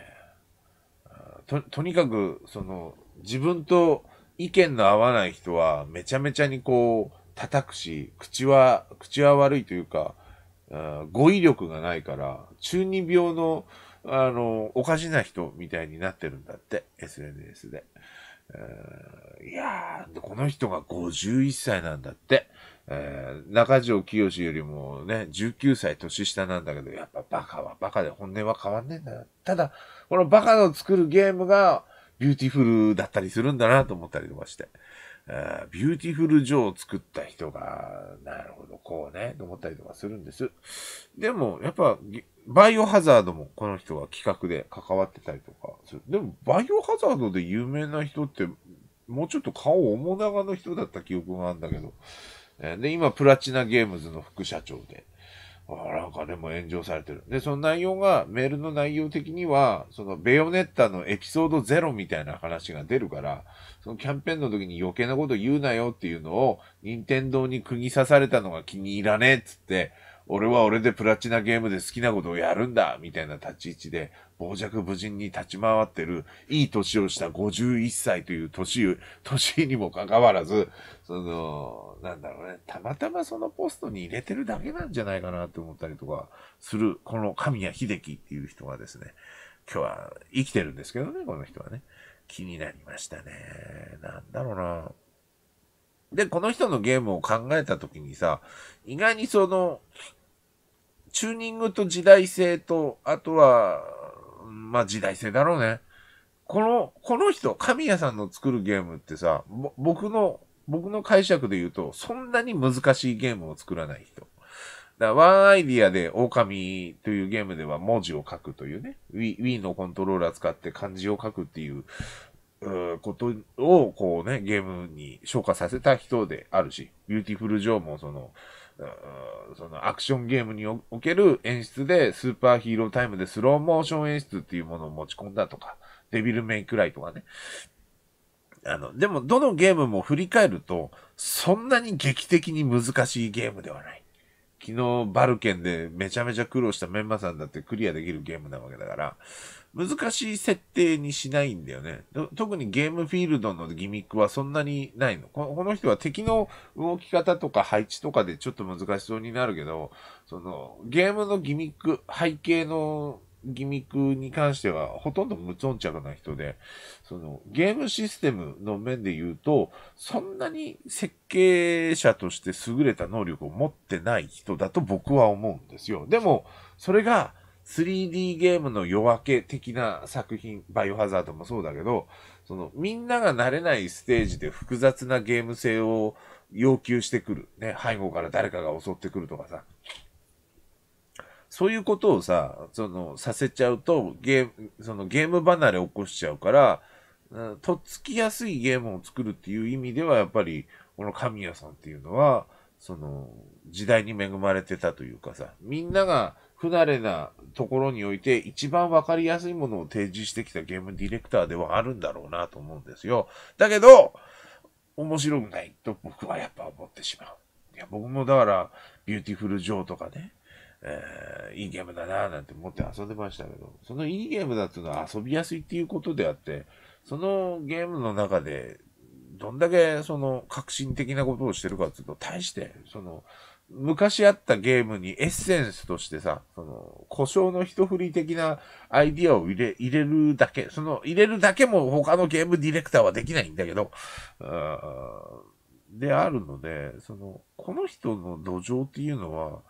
Speaker 1: と、とにかく、その、自分と意見の合わない人は、めちゃめちゃにこう、叩くし、口は、口は悪いというか、語彙力がないから、中二病の、あの、おかしな人みたいになってるんだって、SNS で。いやー、この人が51歳なんだって。えー、中条清よりもね、19歳年下なんだけど、やっぱバカはバカで本音は変わんねえんだよ。ただ、このバカの作るゲームがビューティフルだったりするんだなと思ったりとかして。ビューティフルジョーを作った人が、なるほど、こうね、と思ったりとかするんです。でも、やっぱ、バイオハザードもこの人は企画で関わってたりとかする。でも、バイオハザードで有名な人って、もうちょっと顔面長の人だった記憶があるんだけど。で、今、プラチナゲームズの副社長で。あなんかでも炎上されてる。で、その内容が、メールの内容的には、そのベヨネッタのエピソード0みたいな話が出るから、そのキャンペーンの時に余計なこと言うなよっていうのを、任天堂に釘刺されたのが気に入らねえっつって、俺は俺でプラチナゲームで好きなことをやるんだみたいな立ち位置で、傍若無人に立ち回ってる、いい年をした51歳という年、年にもかかわらず、その、なんだろうね、たまたまそのポストに入れてるだけなんじゃないかなって思ったりとかする、この神谷秀樹っていう人がですね、今日は生きてるんですけどね、この人はね。気になりましたね。なんだろうな。で、この人のゲームを考えたときにさ、意外にその、チューニングと時代性と、あとは、まあ時代性だろうね。この、この人、神谷さんの作るゲームってさ、僕の、僕の解釈で言うと、そんなに難しいゲームを作らない人。だワンアイディアで狼というゲームでは文字を書くというね、Wii, のコントローラー使って漢字を書くっていう、うことを、こうね、ゲームに昇華させた人であるし、ビューティフル・ジョーもその、そのアクションゲームにおける演出でスーパーヒーロータイムでスローモーション演出っていうものを持ち込んだとか、デビルメイクライとかね。あの、でもどのゲームも振り返ると、そんなに劇的に難しいゲームではない。昨日バルケンでめちゃめちゃ苦労したメンマさんだってクリアできるゲームなわけだから、難しい設定にしないんだよね。特にゲームフィールドのギミックはそんなにないの。この人は敵の動き方とか配置とかでちょっと難しそうになるけど、そのゲームのギミック、背景のギミックに関してはほとんど無頓着な人で、そのゲームシステムの面で言うと、そんなに設計者として優れた能力を持ってない人だと僕は思うんですよ。でも、それが 3D ゲームの夜明け的な作品、バイオハザードもそうだけど、そのみんなが慣れないステージで複雑なゲーム性を要求してくる。ね、背後から誰かが襲ってくるとかさ。そういうことをさ、その、させちゃうと、ゲーム、そのゲーム離れ起こしちゃうから、とっつきやすいゲームを作るっていう意味では、やっぱり、この神谷さんっていうのは、その、時代に恵まれてたというかさ、みんなが不慣れなところにおいて、一番わかりやすいものを提示してきたゲームディレクターではあるんだろうなと思うんですよ。だけど、面白くないと僕はやっぱ思ってしまう。いや、僕もだから、ビューティフル・ジョーとかね、えー、いいゲームだなぁなんて思って遊んでましたけど、そのいいゲームだっていうのは遊びやすいっていうことであって、そのゲームの中で、どんだけその革新的なことをしてるかっていうと、大して、その、昔あったゲームにエッセンスとしてさ、その、故障の一振り的なアイディアを入れ、入れるだけ、その、入れるだけも他のゲームディレクターはできないんだけど、であるので、その、この人の土壌っていうのは、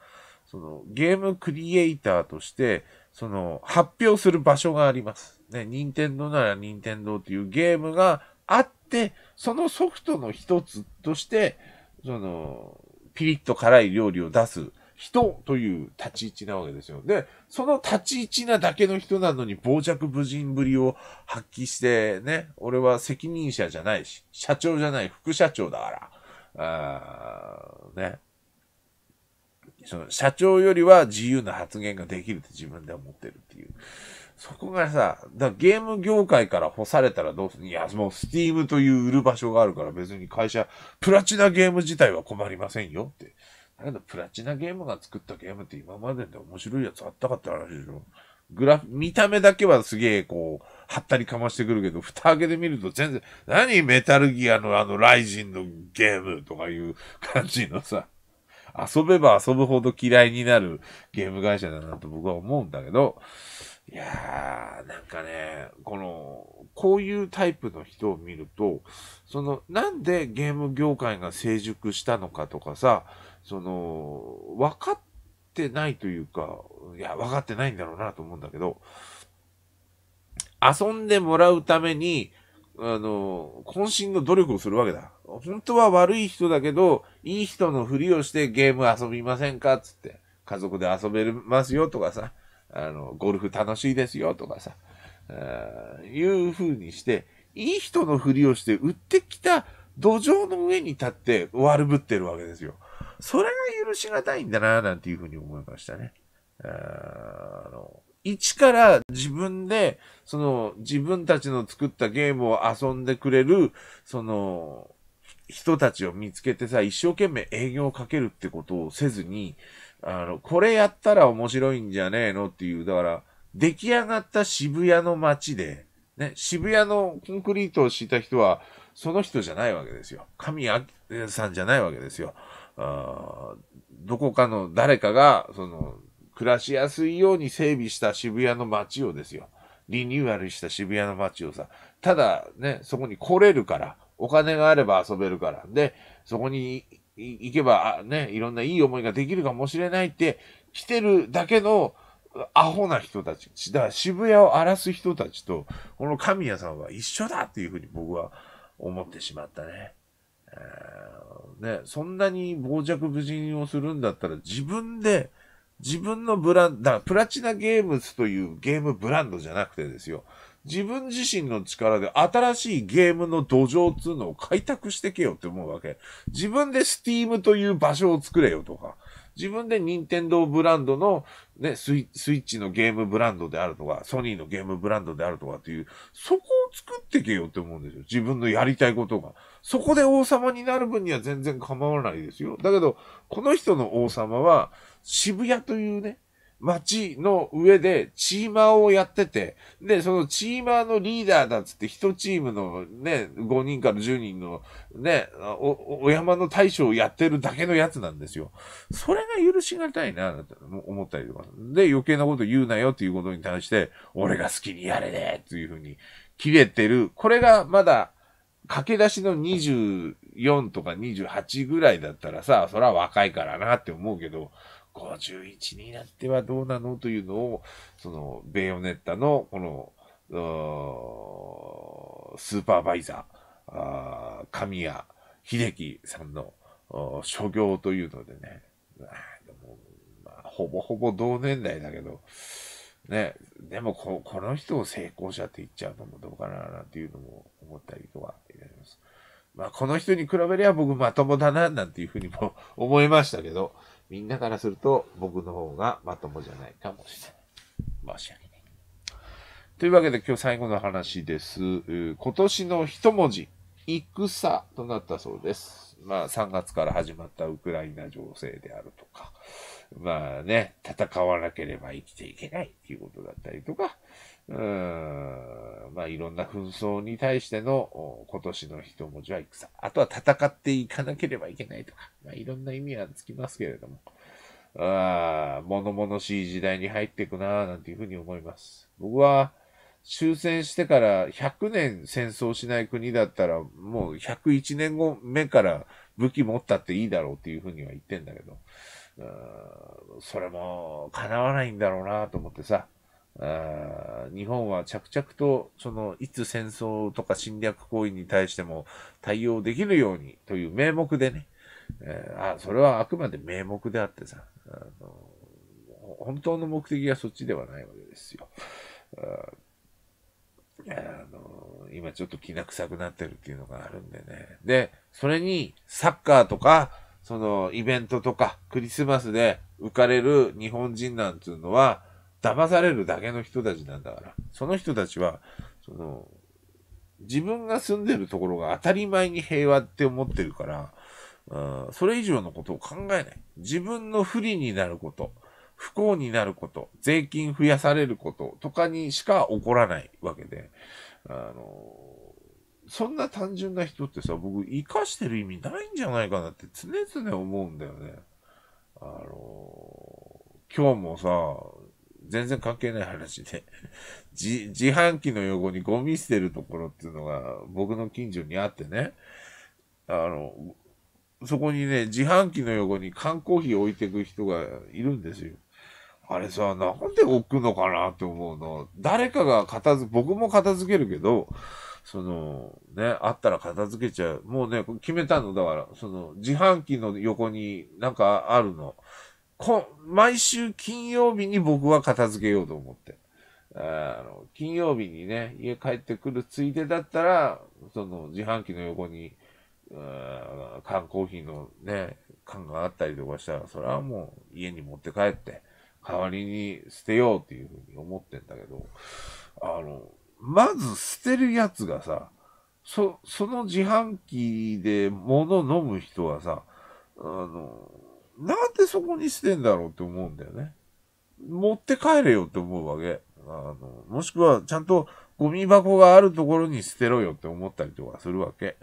Speaker 1: そのゲームクリエイターとして、その発表する場所があります。ね、任天堂なら任天堂ていうゲームがあって、そのソフトの一つとして、その、ピリッと辛い料理を出す人という立ち位置なわけですよ。で、その立ち位置なだけの人なのに傍若無人ぶりを発揮してね、俺は責任者じゃないし、社長じゃない副社長だから、あーね、その社長よりは自由な発言ができるって自分で思ってるっていう。そこがさ、だゲーム業界から干されたらどうするいや、もうスティームという売る場所があるから別に会社、プラチナゲーム自体は困りませんよって。だけど、プラチナゲームが作ったゲームって今までで面白いやつあったかって話でしょ。グラフ、見た目だけはすげえこう、はったりかましてくるけど、蓋開けてみると全然、何メタルギアのあのライジンのゲームとかいう感じのさ、遊べば遊ぶほど嫌いになるゲーム会社だなと僕は思うんだけど、いやー、なんかね、この、こういうタイプの人を見ると、その、なんでゲーム業界が成熟したのかとかさ、その、分かってないというか、いや、分かってないんだろうなと思うんだけど、遊んでもらうために、あの、渾身の努力をするわけだ。本当は悪い人だけど、いい人のふりをしてゲーム遊びませんかつって、家族で遊べますよとかさ、あの、ゴルフ楽しいですよとかさ、あいう風にして、いい人のふりをして売ってきた土壌の上に立って悪ぶってるわけですよ。それが許しがたいんだな、なんていうふうに思いましたね。あの、一から自分で、その、自分たちの作ったゲームを遊んでくれる、その、人たちを見つけてさ、一生懸命営業をかけるってことをせずに、あの、これやったら面白いんじゃねえのっていう、だから、出来上がった渋谷の街で、ね、渋谷のコンクリートを敷いた人は、その人じゃないわけですよ。神さんじゃないわけですよ。あどこかの誰かが、その、暮らしやすいように整備した渋谷の街をですよ。リニューアルした渋谷の街をさ、ただね、そこに来れるから、お金があれば遊べるから。で、そこに行けば、ね、いろんないい思いができるかもしれないって、来てるだけの、アホな人たち。だから渋谷を荒らす人たちと、この神谷さんは一緒だっていうふうに僕は思ってしまったね。ね、そんなに傍若無人をするんだったら自分で、自分のブランド、だからプラチナゲームズというゲームブランドじゃなくてですよ。自分自身の力で新しいゲームの土壌っていうのを開拓してけよって思うわけ。自分で Steam という場所を作れよとか、自分で任天堂ブランドのね、スイッチのゲームブランドであるとか、ソニーのゲームブランドであるとかっていう、そこを作ってけよって思うんですよ。自分のやりたいことが。そこで王様になる分には全然構わないですよ。だけど、この人の王様は渋谷というね、街の上でチーマーをやってて、で、そのチーマーのリーダーだっつって、一チームのね、5人から10人のね、お、お山の大将をやってるだけのやつなんですよ。それが許しがたいな、って思ったりとか。で、余計なこと言うなよっていうことに対して、俺が好きにやれねっていうふうに切れてる。これがまだ、駆け出しの24とか28ぐらいだったらさ、それは若いからなって思うけど、51になってはどうなのというのを、その、ベヨネッタの、この、スーパーバイザー、神谷秀樹さんの所業というのでね、でもまあ、ほぼほぼ同年代だけど、ね、でもここの人を成功者って言っちゃうのもどうかななんていうのも思ったりとかいたします。まあ、この人に比べれば僕まともだななんていうふうにも思いましたけど、みんなからすると僕の方がまともじゃないかもしれない。申し訳ない。というわけで今日最後の話です。今年の一文字、戦となったそうです。まあ3月から始まったウクライナ情勢であるとか、まあね、戦わなければ生きていけないっていうことだったりとか、うん、まあいろんな紛争に対しての今年の一文字は戦。あとは戦っていかなければいけないとか、まあいろんな意味はつきますけれども、ああ、物々しい時代に入っていくなぁなんていうふうに思います。僕は終戦してから100年戦争しない国だったらもう101年後目から武器持ったっていいだろうっていうふうには言ってんだけど、それも叶わないんだろうなと思ってさ、あ日本は着々と、その、いつ戦争とか侵略行為に対しても対応できるようにという名目でね、えー、あ、それはあくまで名目であってさ、あの、本当の目的はそっちではないわけですよ。ああの、今ちょっときな臭くなってるっていうのがあるんでね。で、それにサッカーとか、そのイベントとか、クリスマスで浮かれる日本人なんていうのは、騙されるだけの人たちなんだから、その人たちは、その、自分が住んでるところが当たり前に平和って思ってるから、うん、それ以上のことを考えない。自分の不利になること、不幸になること、税金増やされることとかにしか起こらないわけで、あの、そんな単純な人ってさ、僕、生かしてる意味ないんじゃないかなって常々思うんだよね。あの、今日もさ、全然関係ない話で、自、自販機の横にゴミ捨てるところっていうのが僕の近所にあってね、あの、そこにね、自販機の横に缶コーヒー置いてく人がいるんですよ。あれさ、なんで置くのかなって思うの。誰かが片付、僕も片付けるけど、その、ね、あったら片付けちゃう。もうね、決めたの、だから、その、自販機の横になんかあるの。こ毎週金曜日に僕は片付けようと思って。あの、金曜日にね、家帰ってくるついでだったら、その自販機の横に、缶コーヒーのね、缶があったりとかしたら、それはもう家に持って帰って、代わりに捨てようっていうふうに思ってんだけど、あの、まず捨てるやつがさ、そ、その自販機で物飲む人はさ、あの、なんでそこにしてんだろうって思うんだよね。持って帰れよって思うわけ。あの、もしくは、ちゃんとゴミ箱があるところに捨てろよって思ったりとかするわけ。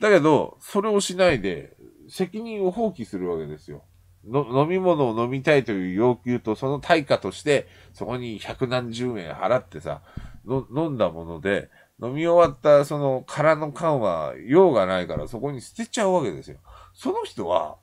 Speaker 1: だけど、それをしないで、責任を放棄するわけですよ。の飲み物を飲みたいという要求と、その対価として、そこに百何十円払ってさ、の飲んだもので、飲み終わったその空の缶は用がないから、そこに捨てちゃうわけですよ。その人は、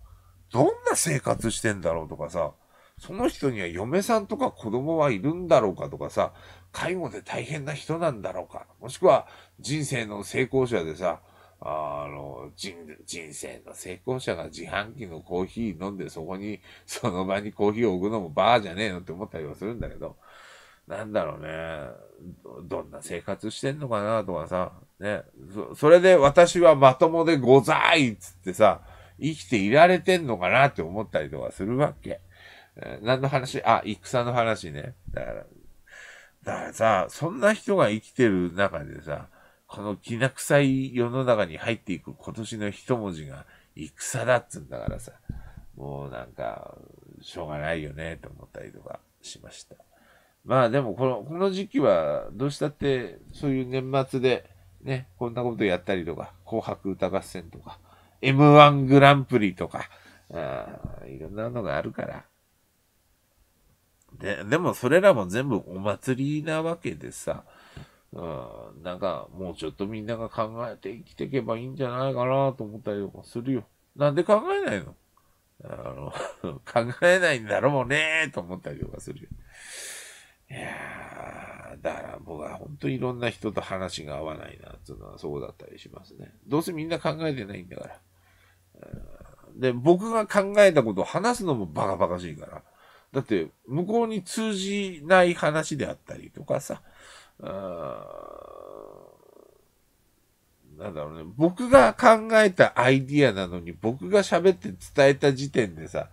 Speaker 1: どんな生活してんだろうとかさ、その人には嫁さんとか子供はいるんだろうかとかさ、介護で大変な人なんだろうか、もしくは人生の成功者でさ、あの人、人生の成功者が自販機のコーヒー飲んでそこに、その場にコーヒーを置くのもバーじゃねえのって思ったりはするんだけど、なんだろうね。どんな生活してんのかなとかさ、ねそ。それで私はまともでございっつってさ、生きていられてんのかなって思ったりとかするわけ。何の話あ、戦の話ね。だから、だからさ、そんな人が生きてる中でさ、このきな臭い世の中に入っていく今年の一文字が戦だっつうんだからさ、もうなんか、しょうがないよね、と思ったりとかしました。まあでもこの、この時期は、どうしたって、そういう年末で、ね、こんなことやったりとか、紅白歌合戦とか、M1 グランプリとか、あいろんなのがあるから。で、でもそれらも全部お祭りなわけでさ、うん、なんかもうちょっとみんなが考えて生きていけばいいんじゃないかなと思ったりとかするよ。なんで考えないのあの 考えないんだろうねと思ったりとかするよ。いやー、だから僕は本当にいろんな人と話が合わないなっていうのはそうだったりしますね。どうせみんな考えてないんだから。で、僕が考えたことを話すのもバカバカしいから。だって、向こうに通じない話であったりとかさ、なんだろうね、僕が考えたアイディアなのに、僕が喋って伝えた時点でさ、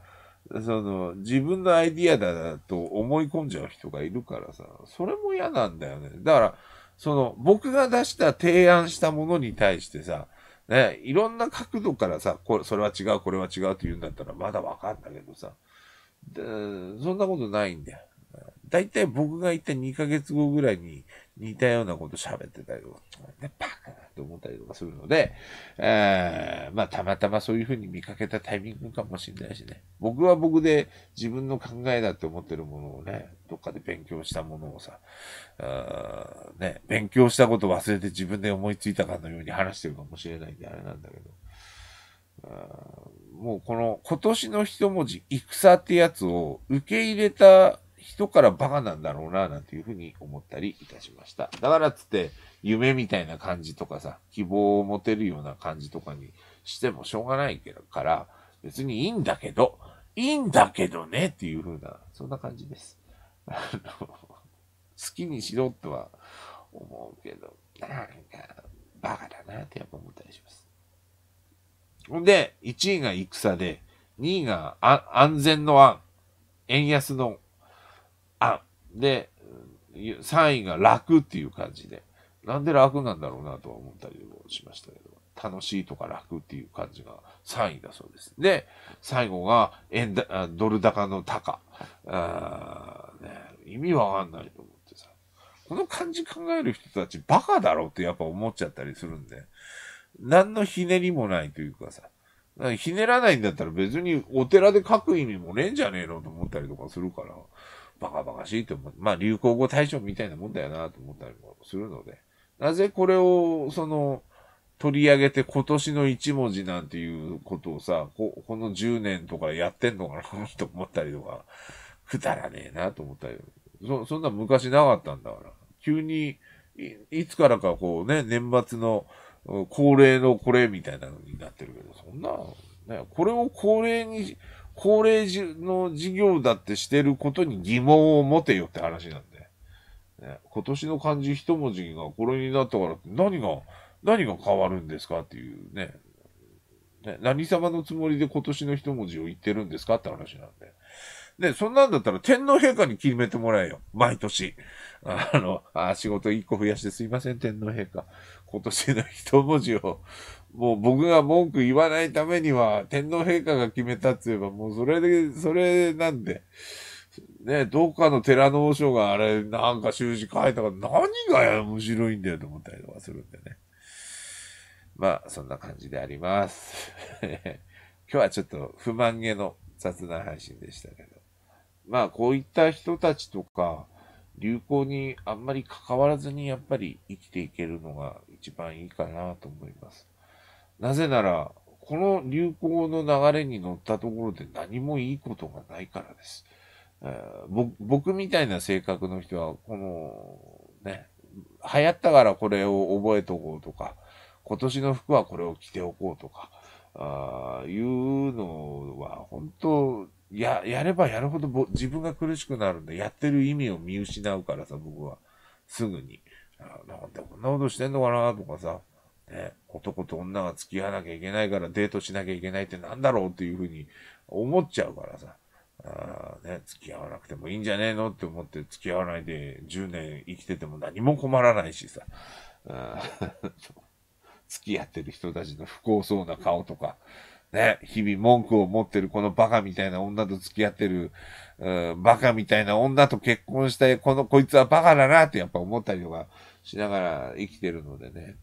Speaker 1: その、自分のアイディアだと思い込んじゃう人がいるからさ、それも嫌なんだよね。だから、その、僕が出した提案したものに対してさ、ね、いろんな角度からさ、これ、それは違う、これは違うって言うんだったらまだわかんだけどさ、で、そんなことないんだよ。だいたい僕が言った2ヶ月後ぐらいに似たようなこと喋ってたよ。ね、バカって思ったりとかするので、えー、まあ、たまたまそういうふうに見かけたタイミングかもしれないしね。僕は僕で自分の考えだって思ってるものをね、どっかで勉強したものをさ、ね、勉強したこと忘れて自分で思いついたかのように話してるかもしれないんであれなんだけど。もうこの今年の一文字、戦ってやつを受け入れた人からバカなんだろうな、なんていうふうに思ったりいたしました。だからつって、夢みたいな感じとかさ、希望を持てるような感じとかにしてもしょうがないから、別にいいんだけど、いいんだけどねっていうふうな、そんな感じです。あの、好きにしろとは思うけど、なんか、バカだなってやっぱ思ったりします。ほんで、1位が戦で、2位が安全の案、円安のあで、3位が楽っていう感じで、なんで楽なんだろうなとは思ったりもしましたけど、楽しいとか楽っていう感じが3位だそうです。で、最後が円ドル高の高。あね、意味わかんないと思ってさ、この感じ考える人たちバカだろうってやっぱ思っちゃったりするんで、何のひねりもないというかさ、ひねらないんだったら別にお寺で書く意味もねえんじゃねえのと思ったりとかするから、バカバカしいと思って、まあ流行語大賞みたいなもんだよなと思ったりもするので、なぜこれを、その、取り上げて今年の一文字なんていうことをさ、ここの10年とかやってんのかな と思ったりとか、くだらねえなと思ったり、そ、そんな昔なかったんだから、急にい、いつからかこうね、年末の恒例のこれみたいなのになってるけど、そんな、ね、これを恒例に、高齢の事業だってしてることに疑問を持てよって話なんで。ね、今年の漢字一文字がこれになったからって何が、何が変わるんですかっていうね。ね何様のつもりで今年の一文字を言ってるんですかって話なんで。ね、そんなんだったら天皇陛下に決めてもらえよ。毎年。あの、あ仕事一個増やしてすいません、天皇陛下。今年の一文字をもう僕が文句言わないためには、天皇陛下が決めたって言えば、もうそれで、それなんで、ね、どっかの寺の和尚があれ、なんか習字書いたから、何が面白いんだよと思ったりとかするんでね。まあ、そんな感じであります。今日はちょっと不満げの雑談配信でしたけど。まあ、こういった人たちとか、流行にあんまり関わらずにやっぱり生きていけるのが一番いいかなと思います。なぜなら、この流行の流れに乗ったところで何もいいことがないからです。え僕みたいな性格の人は、この、ね、流行ったからこれを覚えとこうとか、今年の服はこれを着ておこうとか、あいうのは本当、や、やればやるほど自分が苦しくなるんで、やってる意味を見失うからさ、僕は。すぐに。なんでこんなことしてんのかなとかさ。ね、男と女が付き合わなきゃいけないからデートしなきゃいけないってなんだろうっていうふうに思っちゃうからさ。あね、付き合わなくてもいいんじゃねえのって思って付き合わないで10年生きてても何も困らないしさ。付き合ってる人たちの不幸そうな顔とか、ね、日々文句を持ってるこのバカみたいな女と付き合ってる、うん、バカみたいな女と結婚したい、この、こいつはバカだなってやっぱ思ったりとかしながら生きてるのでね。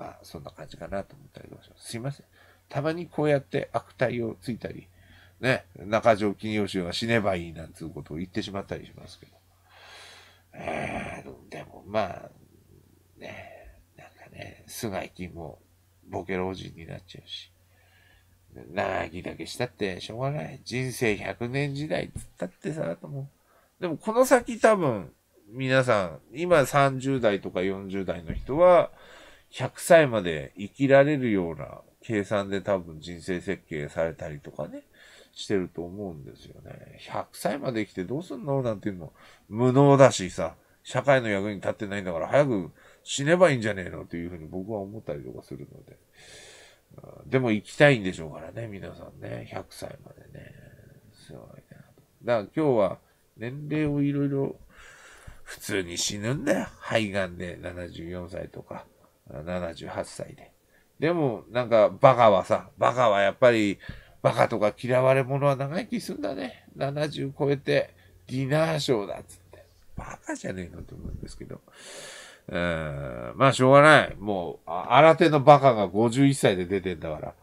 Speaker 1: まあ、そんな感じかなと思ったりとかします。すいません。たまにこうやって悪態をついたり、ね、中条金曜衆が死ねばいいなんていうことを言ってしまったりしますけど。えー、でもまあ、ね、なんかね、菅井金もボケ老人になっちゃうし、長生きだけしたってしょうがない。人生100年時代っつったってさ、ともでもこの先多分、皆さん、今30代とか40代の人は、100歳まで生きられるような計算で多分人生設計されたりとかね、してると思うんですよね。100歳まで生きてどうすんのなんていうの無能だしさ、社会の役に立ってないんだから早く死ねばいいんじゃねえのっていうふうに僕は思ったりとかするので。でも行きたいんでしょうからね、皆さんね。100歳までね。すごいな。だから今日は年齢をいろいろ普通に死ぬんだよ。肺がんで74歳とか。78歳で。でも、なんか、バカはさ、バカはやっぱり、バカとか嫌われ者は長生きすんだね。70超えて、ディナーショーだっつって。バカじゃねえのと思うんですけど。うん、まあ、しょうがない。もう、新手のバカが51歳で出てんだから。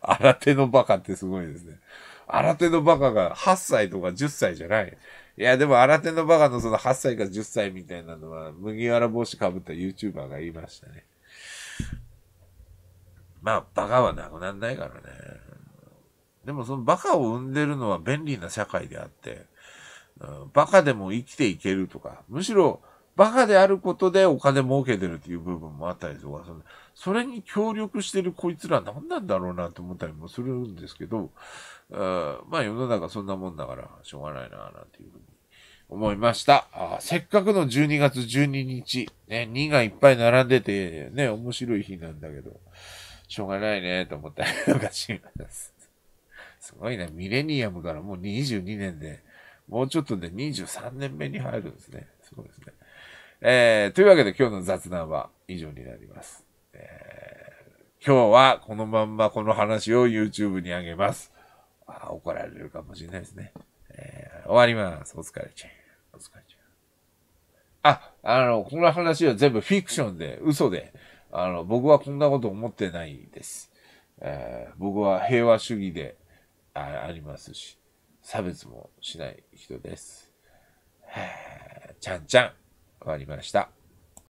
Speaker 1: 新手のバカってすごいですね。新手のバカが8歳とか10歳じゃない。いや、でも、新手のバカのその8歳か10歳みたいなのは、麦わら帽子かぶった YouTuber が言いましたね。まあ、バカはなくなんないからね。でも、そのバカを生んでるのは便利な社会であって、うん、バカでも生きていけるとか、むしろ、バカであることでお金儲けてるっていう部分もあったりとか、それに協力してるこいつら何なんだろうなと思ったりもするんですけど、うん、まあ世の中そんなもんだから、しょうがないな、なんていうふうに思いました。あせっかくの12月12日、ね、2がいっぱい並んでて、ね、面白い日なんだけど、しょうがないね、と思ったりとかします。すごいね、ミレニアムからもう22年で、もうちょっとで23年目に入るんですね。すごいですね。えー、というわけで今日の雑談は以上になります。えー、今日はこのまんまこの話を YouTube に上げます。怒られるかもしれないですね。えー、終わります。お疲れちゃん。お疲れちゃん。あ、あの、この話は全部フィクションで、嘘で、あの、僕はこんなこと思ってないです。えー、僕は平和主義であありますし、差別もしない人です。ちゃんちゃん、終わりました。